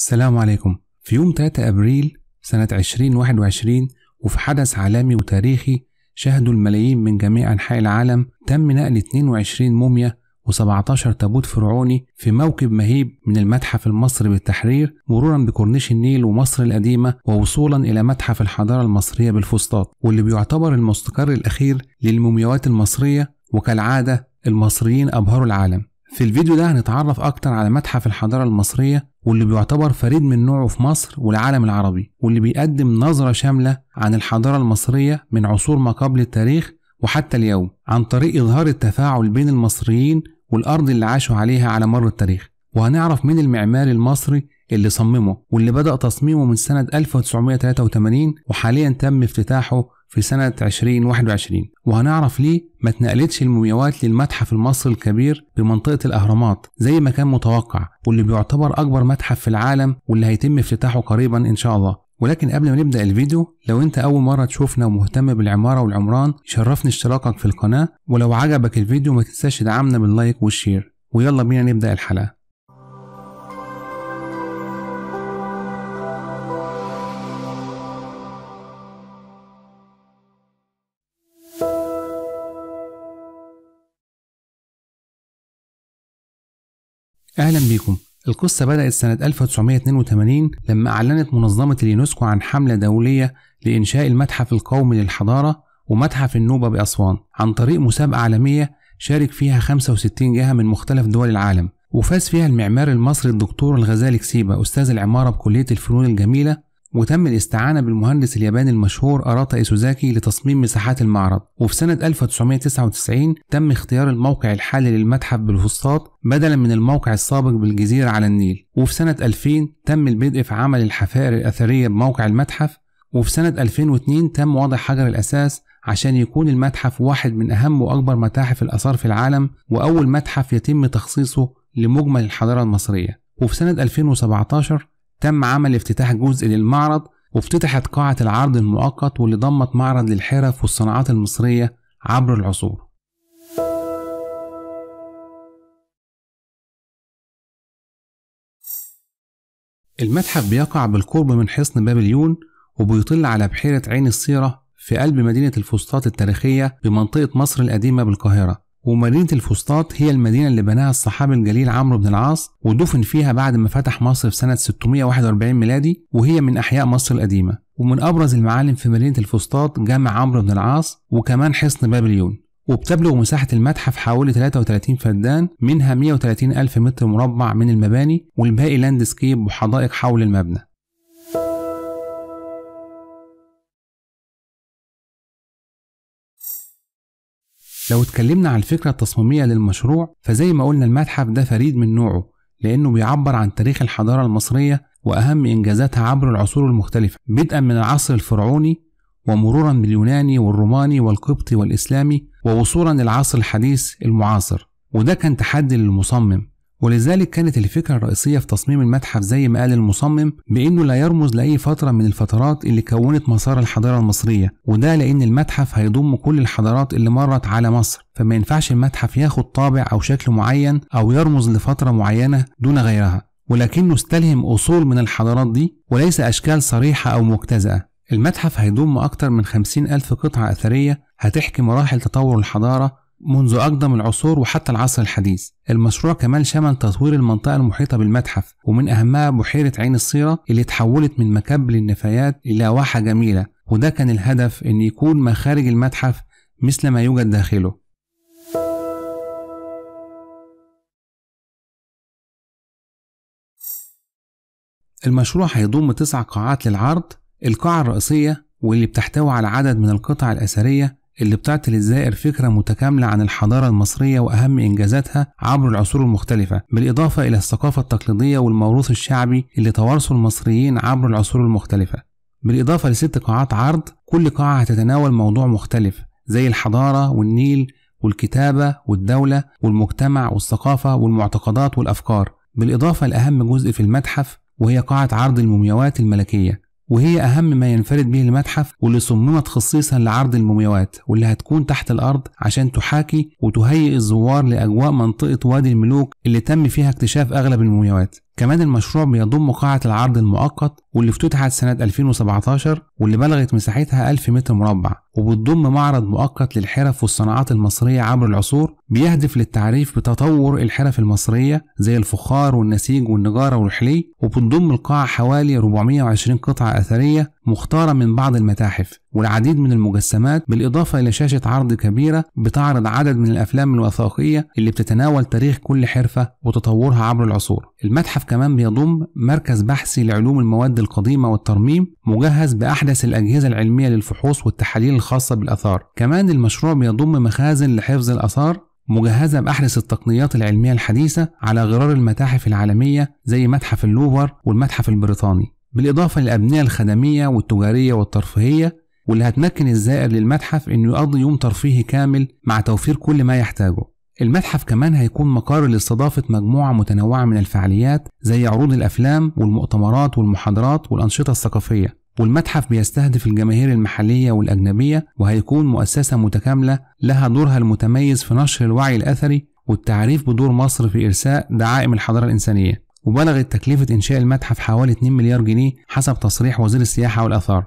السلام عليكم في يوم 3 أبريل سنة 2021 وفي حدث عالمي وتاريخي شهده الملايين من جميع أنحاء العالم تم نقل 22 موميا و17 تابوت فرعوني في موكب مهيب من المتحف المصري بالتحرير مرورا بكورنيش النيل ومصر القديمة ووصولا إلى متحف الحضارة المصرية بالفسطاط واللي بيعتبر المستقر الأخير للمومياوات المصرية وكالعادة المصريين أبهروا العالم في الفيديو ده هنتعرف أكتر على متحف الحضارة المصرية واللي بيعتبر فريد من نوعه في مصر والعالم العربي واللي بيقدم نظرة شاملة عن الحضارة المصرية من عصور ما قبل التاريخ وحتى اليوم عن طريق إظهار التفاعل بين المصريين والأرض اللي عاشوا عليها على مر التاريخ وهنعرف مين المعماري المصري اللي صممه واللي بدأ تصميمه من سنة 1983 وحاليا تم افتتاحه في سنة 2021 وهنعرف ليه ما اتنقلتش المومياوات للمتحف المصري الكبير بمنطقة الأهرامات زي ما كان متوقع واللي بيعتبر أكبر متحف في العالم واللي هيتم افتتاحه قريبا إن شاء الله ولكن قبل ما نبدا الفيديو لو انت اول مره تشوفنا ومهتم بالعماره والعمران شرفني اشتراكك في القناه ولو عجبك الفيديو ما تنساش تدعمنا باللايك والشير ويلا بينا نبدا الحلقه أهلا بيكم القصة بدأت سنة 1982 لما أعلنت منظمة اليونسكو عن حملة دولية لإنشاء المتحف القومي للحضارة ومتحف النوبة بأسوان عن طريق مسابقة عالمية شارك فيها 65 جهة من مختلف دول العالم وفاز فيها المعمار المصري الدكتور الغزالي كسيبة أستاذ العمارة بكلية الفنون الجميلة وتم الاستعانة بالمهندس الياباني المشهور أراتا إيسوزاكي لتصميم مساحات المعرض وفي سنة 1999 تم اختيار الموقع الحالي للمتحف بالفسطاط بدلا من الموقع السابق بالجزيرة على النيل وفي سنة 2000 تم البدء في عمل الحفائر الأثرية بموقع المتحف وفي سنة 2002 تم وضع حجر الأساس عشان يكون المتحف واحد من أهم وأكبر متاحف الآثار في العالم وأول متحف يتم تخصيصه لمجمل الحضارة المصرية وفي سنة 2017 تم عمل افتتاح جزء للمعرض وافتتحت قاعة العرض المؤقت واللي ضمت معرض للحرف والصناعات المصرية عبر العصور المتحف بيقع بالقرب من حصن بابليون وبيطل على بحيرة عين الصيرة في قلب مدينة الفسطاط التاريخية بمنطقة مصر القديمة بالقاهرة ومدينة الفسطاط هي المدينة اللي بناها الصحابي الجليل عمرو بن العاص ودفن فيها بعد ما فتح مصر في سنة 641 ميلادي وهي من أحياء مصر القديمة ومن أبرز المعالم في مدينة الفسطاط جامع عمرو بن العاص وكمان حصن بابليون وبتبلغ مساحة المتحف حوالي 33 فدان منها 130 ألف متر مربع من المباني والباقي لاندسكيب وحدائق حول المبنى لو اتكلمنا عن الفكرة التصميمية للمشروع فزي ما قلنا المتحف ده فريد من نوعه لأنه بيعبر عن تاريخ الحضارة المصرية وأهم إنجازاتها عبر العصور المختلفة بدءا من العصر الفرعوني ومرورا باليوناني والروماني والقبطي والإسلامي ووصولا للعصر الحديث المعاصر وده كان تحدي للمصمم ولذلك كانت الفكرة الرئيسية في تصميم المتحف زي ما قال المصمم بأنه لا يرمز لأي فترة من الفترات اللي كونت مسار الحضارة المصرية وده لأن المتحف هيضم كل الحضارات اللي مرت على مصر فما ينفعش المتحف ياخد طابع أو شكل معين أو يرمز لفترة معينة دون غيرها ولكنه استلهم أصول من الحضارات دي وليس أشكال صريحة أو مجتزأة المتحف هيضم أكتر من 50 ألف قطعة أثرية هتحكي مراحل تطور الحضارة منذ أقدم العصور وحتى العصر الحديث المشروع كمان شمل تطوير المنطقة المحيطة بالمتحف ومن أهمها بحيرة عين الصيرة اللي تحولت من مكب للنفايات إلى واحة جميلة وده كان الهدف إن يكون مخارج المتحف مثل ما يوجد داخله المشروع هيضم تسع قاعات للعرض القاعة الرئيسية واللي بتحتوي على عدد من القطع الأثرية اللي بتعطي للزائر فكرة متكاملة عن الحضارة المصرية وأهم إنجازاتها عبر العصور المختلفة بالإضافة إلى الثقافة التقليدية والموروث الشعبي اللي توارثه المصريين عبر العصور المختلفة بالإضافة لست قاعات عرض كل قاعة هتتناول موضوع مختلف زي الحضارة والنيل والكتابة والدولة والمجتمع والثقافة والمعتقدات والأفكار بالإضافة لأهم جزء في المتحف وهي قاعة عرض المومياوات الملكية وهي أهم ما ينفرد به المتحف واللي صممت خصيصا لعرض المومياوات واللي هتكون تحت الأرض عشان تحاكي وتهيئ الزوار لأجواء منطقة وادي الملوك اللي تم فيها اكتشاف أغلب المومياوات كمان المشروع بيضم قاعة العرض المؤقت واللي افتتحت سنة 2017 واللي بلغت مساحتها 1000 متر مربع وبتضم معرض مؤقت للحرف والصناعات المصرية عبر العصور بيهدف للتعريف بتطور الحرف المصرية زي الفخار والنسيج والنجارة والحلي وبتضم القاعة حوالي 420 قطعة أثرية مختارة من بعض المتاحف والعديد من المجسمات بالإضافة إلى شاشة عرض كبيرة بتعرض عدد من الأفلام الوثائقية اللي بتتناول تاريخ كل حرفة وتطورها عبر العصور المتحف كمان بيضم مركز بحثي لعلوم المواد القديمة والترميم مجهز بأحدث الأجهزة العلمية للفحوص والتحاليل الخاصة بالآثار كمان المشروع بيضم مخازن لحفظ الآثار مجهزة بأحدث التقنيات العلمية الحديثة على غرار المتاحف العالمية زي متحف اللوفر والمتحف البريطاني بالإضافة للأبنية الخدمية والتجارية والترفيهية واللي هتمكن الزائر للمتحف انه يقضي يوم ترفيهي كامل مع توفير كل ما يحتاجه. المتحف كمان هيكون مقر لاستضافة مجموعة متنوعة من الفعاليات زي عروض الأفلام والمؤتمرات والمحاضرات والأنشطة الثقافية والمتحف بيستهدف الجماهير المحلية والأجنبية وهيكون مؤسسة متكاملة لها دورها المتميز في نشر الوعي الأثري والتعريف بدور مصر في إرساء دعائم الحضارة الإنسانية وبلغت تكلفة إنشاء المتحف حوالي 2 مليار جنيه حسب تصريح وزير السياحة والآثار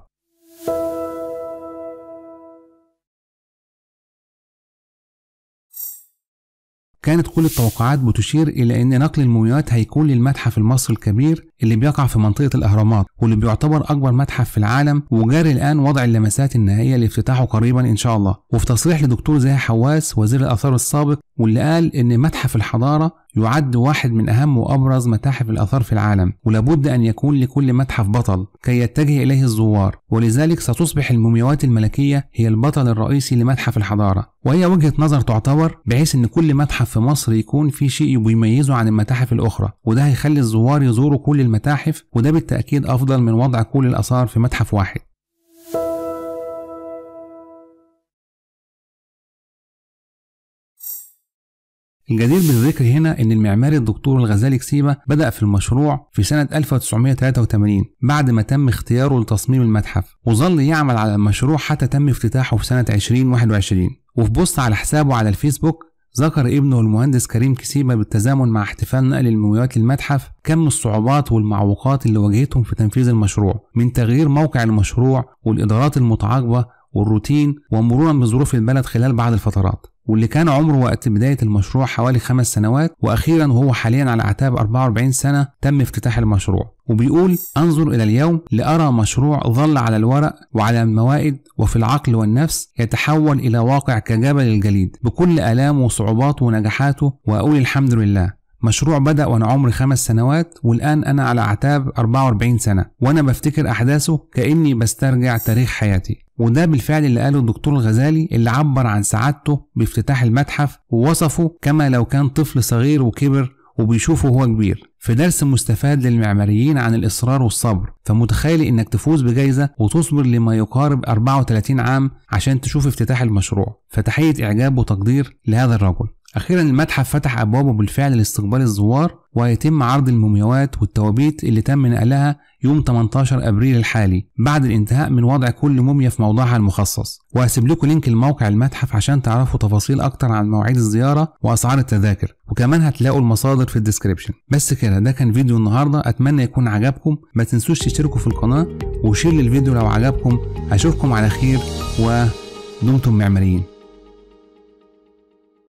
كانت كل التوقعات بتشير إلى أن نقل المومياوات هيكون للمتحف المصري الكبير اللي بيقع في منطقة الأهرامات واللي بيعتبر أكبر متحف في العالم وجاري الآن وضع اللمسات النهائية لافتتاحه قريبا إن شاء الله وفي تصريح لدكتور زاهي حواس وزير الآثار السابق واللي قال إن متحف الحضارة يعد واحد من أهم وأبرز متاحف الآثار في العالم ولابد أن يكون لكل متحف بطل كي يتجه إليه الزوار ولذلك ستصبح المومياوات الملكية هي البطل الرئيسي لمتحف الحضارة وهي وجهة نظر تعتبر بحيث إن كل متحف في مصر يكون فيه شيء بيميزه عن المتاحف الأخرى وده هيخلي الزوار يزوروا كل المتاحف وده بالتأكيد أفضل من وضع كل الآثار في متحف واحد الجدير بالذكر هنا أن المعماري الدكتور الغزالي كسيبة بدأ في المشروع في سنة 1983 بعد ما تم اختياره لتصميم المتحف وظل يعمل على المشروع حتى تم افتتاحه في سنة 2021 وفي بوست على حسابه على الفيسبوك ذكر ابنه المهندس كريم كسيبة بالتزامن مع احتفال نقل المومياوات للمتحف كم الصعوبات والمعوقات اللي واجهتهم في تنفيذ المشروع من تغيير موقع المشروع والإدارات المتعاقبة والروتين ومرورا بظروف البلد خلال بعض الفترات واللي كان عمره وقت بداية المشروع حوالي خمس سنوات وأخيرا وهو حاليا على أعتاب 44 سنة تم افتتاح المشروع وبيقول أنظر إلى اليوم لأرى مشروع ظل على الورق وعلى الموائد وفي العقل والنفس يتحول إلى واقع كجبل الجليد بكل آلامه وصعوباته ونجاحاته وأقول الحمد لله مشروع بدأ وأنا عمري خمس سنوات والآن أنا على أعتاب 44 سنة وأنا بفتكر أحداثه كأني بسترجع تاريخ حياتي وده بالفعل اللي قاله الدكتور الغزالي اللي عبر عن سعادته بافتتاح المتحف ووصفه كما لو كان طفل صغير وكبر وبيشوفه هو كبير في درس مستفاد للمعماريين عن الإصرار والصبر فمتخيل إنك تفوز بجايزة وتصبر لما يقارب 34 عام عشان تشوف افتتاح المشروع فتحية إعجاب وتقدير لهذا الرجل أخيرا المتحف فتح أبوابه بالفعل لاستقبال الزوار ويتم عرض المومياوات والتوابيت اللي تم نقلها يوم 18 أبريل الحالي بعد الانتهاء من وضع كل موميا في موضعها المخصص وهسيب لكم لينك لموقع المتحف عشان تعرفوا تفاصيل أكتر عن مواعيد الزيارة وأسعار التذاكر وكمان هتلاقوا المصادر في الديسكريبشن بس كده ده كان فيديو النهاردة أتمنى يكون عجبكم ما تنسوش تشتركوا في القناة وشير للفيديو لو عجبكم أشوفكم على خير ودمتم معماريين